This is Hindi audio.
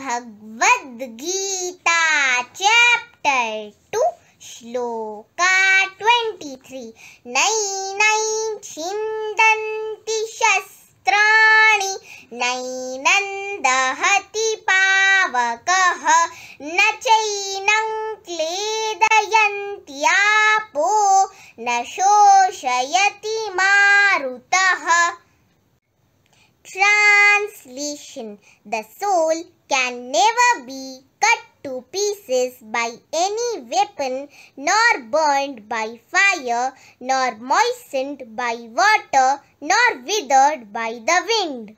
Bhagavad Gita chapter two shloka twenty three नई नई छिंदी नई नैनन्दहति पावक न चैन क्लेदयन्त्यापो न शोषयति मारुतः translation, the soul can never be cut to pieces by any weapon, nor burned by fire, nor moistened by water, nor withered by the wind.